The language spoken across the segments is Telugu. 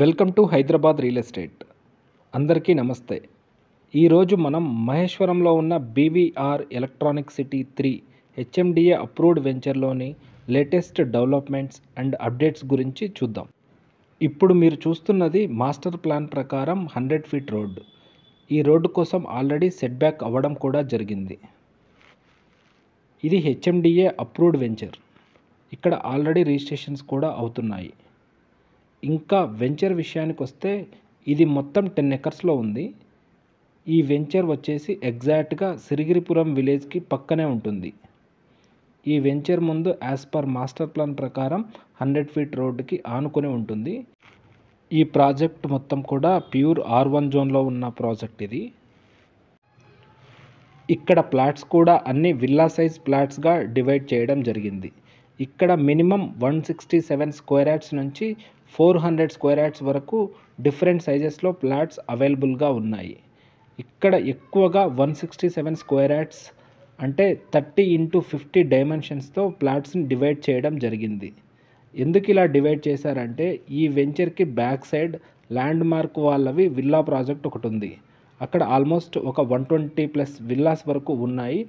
welcome to Hyderabad real estate అందరికీ నమస్తే ఈరోజు మనం మహేశ్వరంలో ఉన్న BVR electronic city three HMDA approved వెంచర్లోని లేటెస్ట్ డెవలప్మెంట్స్ అండ్ అప్డేట్స్ గురించి చూద్దాం ఇప్పుడు మీరు చూస్తున్నది మాస్టర్ ప్లాన్ ప్రకారం హండ్రెడ్ ఫీట్ రోడ్డు ఈ రోడ్డు కోసం ఆల్రెడీ సెట్ బ్యాక్ అవ్వడం కూడా జరిగింది ఇది హెచ్ఎండిఏ అప్రూవ్డ్ వెంచర్ ఇక్కడ ఆల్రెడీ రిజిస్ట్రేషన్స్ కూడా అవుతున్నాయి ఇంకా వెంచర్ విషయానికి వస్తే ఇది మొత్తం టెన్ ఎకర్స్లో ఉంది ఈ వెంచర్ వచ్చేసి ఎగ్జాక్ట్గా సిరిగిరిపురం విలేజ్కి పక్కనే ఉంటుంది ఈ వెంచర్ ముందు యాజ్ పర్ మాస్టర్ ప్లాన్ ప్రకారం హండ్రెడ్ ఫీట్ రోడ్డుకి ఆనుకొని ఉంటుంది ఈ ప్రాజెక్ట్ మొత్తం కూడా ప్యూర్ ఆర్ వన్ జోన్లో ఉన్న ప్రాజెక్ట్ ఇది ఇక్కడ ప్లాట్స్ కూడా అన్ని విల్లా సైజ్ ప్లాట్స్గా డివైడ్ చేయడం జరిగింది ఇక్కడ minimum one sixty seven square yards నుంచి ఫోర్ హండ్రెడ్ స్క్వేర్ యార్డ్స్ వరకు డిఫరెంట్ సైజెస్లో ప్లాట్స్ అవైలబుల్గా ఉన్నాయి ఇక్కడ ఎక్కువగా one sixty seven square yards అంటే థర్టీ ఇంటూ ఫిఫ్టీ డైమెన్షన్స్తో ప్లాట్స్ని డివైడ్ చేయడం జరిగింది ఎందుకు ఇలా డివైడ్ చేశారంటే ఈ వెంచర్కి బ్యాక్ సైడ్ ల్యాండ్ మార్క్ వాళ్ళవి విల్లా ప్రాజెక్ట్ ఒకటి ఉంది అక్కడ ఆల్మోస్ట్ ఒక వన్ ట్వంటీ ప్లస్ విల్లాస్ వరకు ఉన్నాయి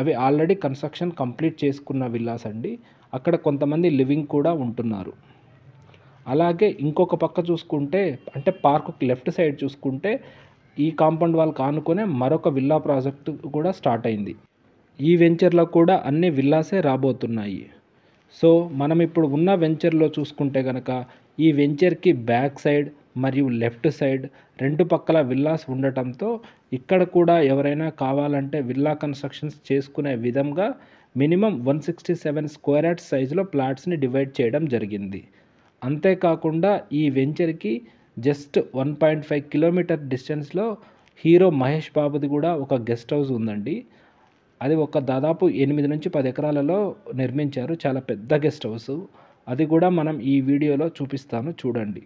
అవి ఆల్రెడీ కన్స్ట్రక్షన్ కంప్లీట్ చేసుకున్న విల్లాస్ అండి అక్కడ కొంతమంది లివింగ్ కూడా ఉంటున్నారు అలాగే ఇంకొక పక్క చూసుకుంటే అంటే పార్కుకి లెఫ్ట్ సైడ్ చూసుకుంటే ఈ కాంపౌండ్ వాల్ కానుకునే మరొక విల్లా ప్రాజెక్టు కూడా స్టార్ట్ అయింది ఈ వెంచర్లో కూడా అన్ని విల్లాసే రాబోతున్నాయి సో మనం ఇప్పుడు ఉన్న వెంచర్లో చూసుకుంటే కనుక ఈ వెంచర్కి బ్యాక్ సైడ్ మరియు లెఫ్ట్ సైడ్ రెండు పక్కల విల్లాస్ ఉండటంతో ఇక్కడ కూడా ఎవరైనా కావాలంటే విల్లా కన్స్ట్రక్షన్స్ చేసుకునే విధంగా minimum one sixty seven square yard సైజులో ప్లాట్స్ని డివైడ్ చేయడం జరిగింది అంతేకాకుండా ఈ వెంచర్కి just one point five kilometer డిస్టెన్స్లో హీరో మహేష్ బాబుది కూడా ఒక గెస్ట్ హౌస్ ఉందండి అది ఒక దాదాపు ఎనిమిది నుంచి పది ఎకరాలలో నిర్మించారు చాలా పెద్ద గెస్ట్ హౌస్ అది కూడా మనం ఈ వీడియోలో చూపిస్తాను చూడండి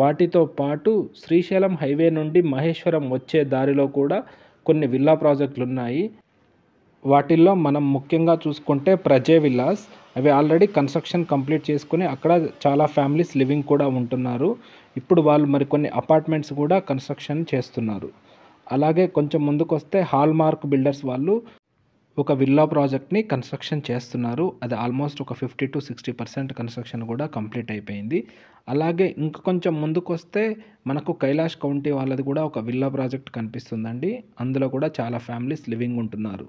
వాటితో పాటు శ్రీశైలం హైవే నుండి మహేశ్వరం వచ్చే దారిలో కూడా కొన్ని విల్లా ప్రాజెక్టులు ఉన్నాయి వాటిల్లో మనం ముఖ్యంగా చూసుకుంటే ప్రజే విలాస్ అవి ఆల్రెడీ కన్స్ట్రక్షన్ కంప్లీట్ చేసుకుని అక్కడ చాలా ఫ్యామిలీస్ లివింగ్ కూడా ఉంటున్నారు ఇప్పుడు వాళ్ళు మరికొన్ని అపార్ట్మెంట్స్ కూడా కన్స్ట్రక్షన్ చేస్తున్నారు అలాగే కొంచెం ముందుకు వస్తే హాల్మార్క్ బిల్డర్స్ వాళ్ళు ఒక విల్లా ప్రాజెక్ట్ని కన్స్ట్రక్షన్ చేస్తున్నారు అది ఆల్మోస్ట్ ఒక fifty to sixty percent construction కూడా కంప్లీట్ అయిపోయింది అలాగే ఇంక కొంచెం ముందుకు వస్తే మనకు కైలాష్ కౌంటీ వాళ్ళది కూడా ఒక విల్లా ప్రాజెక్ట్ కనిపిస్తుందండి అందులో కూడా చాలా ఫ్యామిలీస్ లివింగ్ ఉంటున్నారు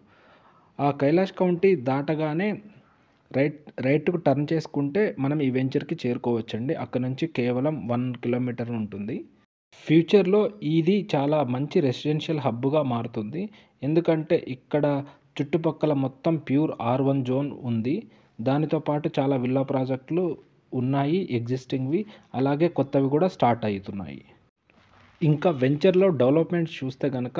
ఆ కైలాష్ కౌంటీ దాటగానే రైట్ రైట్కు టర్న్ చేసుకుంటే మనం ఈ వెంచర్కి చేరుకోవచ్చండి అక్కడ నుంచి కేవలం వన్ కిలోమీటర్ ఉంటుంది ఫ్యూచర్లో ఇది చాలా మంచి రెసిడెన్షియల్ హబ్గా మారుతుంది ఎందుకంటే ఇక్కడ చుట్టుపక్కల మొత్తం ప్యూర్ ఆర్ వన్ జోన్ ఉంది దానితో పాటు చాలా విల్లా ప్రాజెక్టులు ఉన్నాయి ఎగ్జిస్టింగ్వి అలాగే కొత్తవి కూడా స్టార్ట్ అవుతున్నాయి ఇంకా వెంచర్లో డెవలప్మెంట్స్ చూస్తే కనుక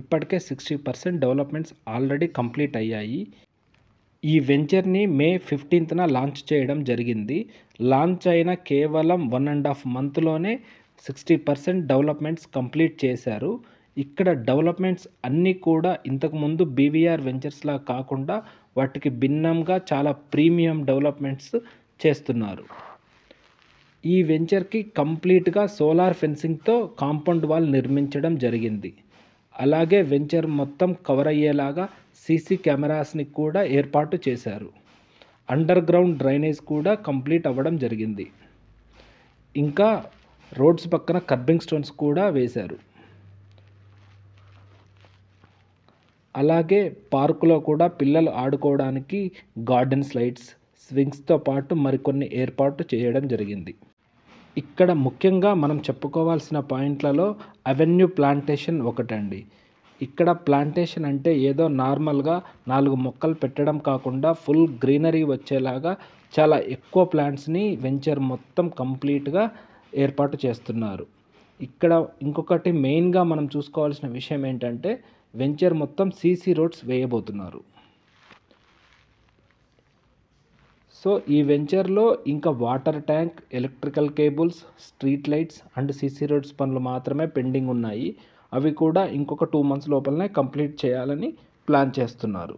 ఇప్పటికే sixty percent developments already complete అయ్యాయి ఈ వెంచర్ని మే ఫిఫ్టీన్త్న లాంచ్ చేయడం జరిగింది లాంచ్ అయిన కేవలం వన్ అండ్ హాఫ్ మంత్లోనే సిక్స్టీ పర్సెంట్ డెవలప్మెంట్స్ కంప్లీట్ చేశారు ఇక్కడ డెవలప్మెంట్స్ అన్నీ కూడా ఇంతకుముందు బీవీఆర్ వెంచర్స్లా కాకుండా వాటికి భిన్నంగా చాలా ప్రీమియం డెవలప్మెంట్స్ చేస్తున్నారు ఈ వెంచర్కి కంప్లీట్గా సోలార్ ఫెన్సింగ్తో కాంపౌండ్ వాల్ నిర్మించడం జరిగింది అలాగే వెంచర్ మొత్తం కవర్ అయ్యేలాగా సీసీ కెమెరాస్ని కూడా ఏర్పాటు చేశారు అండర్ గ్రౌండ్ డ్రైనేజ్ కూడా కంప్లీట్ అవ్వడం జరిగింది ఇంకా రోడ్స్ పక్కన కర్బింగ్ స్టోన్స్ కూడా వేశారు అలాగే పార్కులో కూడా పిల్లలు ఆడుకోవడానికి గార్డెన్ స్లైడ్స్ స్వింగ్స్తో పాటు మరికొన్ని ఏర్పాటు చేయడం జరిగింది ఇక్కడ ముఖ్యంగా మనం చెప్పుకోవాల్సిన పాయింట్లలో అవెన్యూ ప్లాంటేషన్ ఒకటండి ఇక్కడ ప్లాంటేషన్ అంటే ఏదో నార్మల్గా నాలుగు మొక్కలు పెట్టడం కాకుండా ఫుల్ గ్రీనరీ వచ్చేలాగా చాలా ఎక్కువ ప్లాంట్స్ని వెంచర్ మొత్తం కంప్లీట్గా ఏర్పాటు చేస్తున్నారు ఇక్కడ ఇంకొకటి మెయిన్గా మనం చూసుకోవాల్సిన విషయం ఏంటంటే వెంచర్ మొత్తం సీసీ రోడ్స్ వేయబోతున్నారు సో ఈ వెంచర్లో ఇంకా water tank electrical cables street lights and CC roads పనులు మాత్రమే పెండింగ్ ఉన్నాయి అవి కూడా ఇంకొక టూ మంత్స్ లోపలనే కంప్లీట్ చేయాలని ప్లాన్ చేస్తున్నారు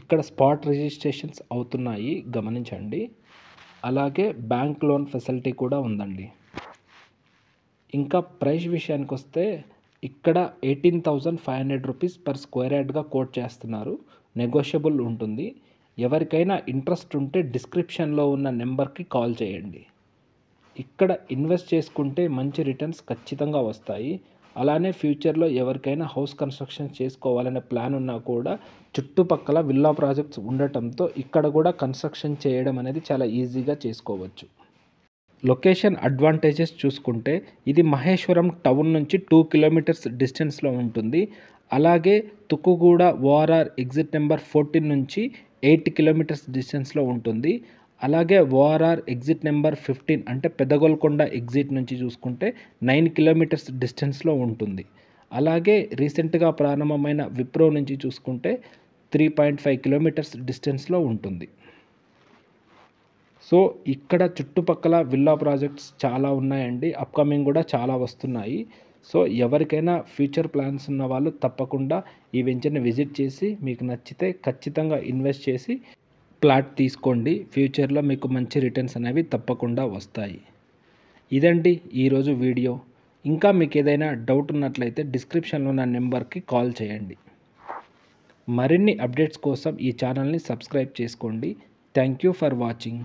ఇక్కడ స్పాట్ రిజిస్ట్రేషన్స్ అవుతున్నాయి గమనించండి అలాగే బ్యాంక్ లోన్ ఫెసిలిటీ కూడా ఉందండి ఇంకా ప్రైస్ విషయానికి వస్తే ఇక్కడ eighteen thousand five hundred rupees per square యార్డ్గా కోట్ చేస్తున్నారు నెగోషియబుల్ ఉంటుంది ఎవరికైనా ఇంట్రెస్ట్ ఉంటే డిస్క్రిప్షన్లో ఉన్న నెంబర్కి కాల్ చేయండి ఇక్కడ ఇన్వెస్ట్ చేసుకుంటే మంచి రిటర్న్స్ ఖచ్చితంగా వస్తాయి అలానే ఫ్యూచర్లో ఎవరికైనా హౌస్ కన్స్ట్రక్షన్ చేసుకోవాలనే ప్లాన్ ఉన్నా కూడా చుట్టుపక్కల విల్లా ప్రాజెక్ట్స్ ఉండటంతో ఇక్కడ కూడా కన్స్ట్రక్షన్ చేయడం అనేది చాలా ఈజీగా చేసుకోవచ్చు లొకేషన్ అడ్వాంటేజెస్ చూసుకుంటే ఇది మహేశ్వరం టౌన్ నుంచి టూ కిలోమీటర్స్ డిస్టెన్స్లో ఉంటుంది అలాగే Tukkuguda ORR exit number fourteen నుంచి ఎయిట్ కిలోమీటర్స్ డిస్టెన్స్లో ఉంటుంది అలాగే ఓఆర్ఆర్ ఎగ్జిట్ నెంబర్ ఫిఫ్టీన్ అంటే పెదగోల్కొండ ఎగ్జిట్ నుంచి చూసుకుంటే నైన్ కిలోమీటర్స్ డిస్టెన్స్లో ఉంటుంది అలాగే రీసెంట్గా ప్రారంభమైన విప్రో నుంచి చూసుకుంటే త్రీ పాయింట్ ఫైవ్ కిలోమీటర్స్ డిస్టెన్స్లో ఉంటుంది సో ఇక్కడ చుట్టుపక్కల విల్లా ప్రాజెక్ట్స్ చాలా ఉన్నాయండి అప్కమింగ్ కూడా చాలా వస్తున్నాయి సో ఎవరికైనా ఫ్యూచర్ ప్లాన్స్ ఉన్న వాళ్ళు తప్పకుండా ఈ వెంచర్ని విజిట్ చేసి మీకు నచ్చితే ఖచ్చితంగా ఇన్వెస్ట్ చేసి ప్లాట్ తీసుకోండి ఫ్యూచర్లో మీకు మంచి రిటర్న్స్ అనేవి తప్పకుండా వస్తాయి ఇదండి ఈరోజు వీడియో ఇంకా మీకు ఏదైనా డౌట్ ఉన్నట్లయితే డిస్క్రిప్షన్లో ఉన్న నెంబర్కి కాల్ చేయండి మరిన్ని అప్డేట్స్ కోసం ఈ ఛానల్ని సబ్స్క్రైబ్ చేసుకోండి థ్యాంక్ యూ ఫర్ వాచింగ్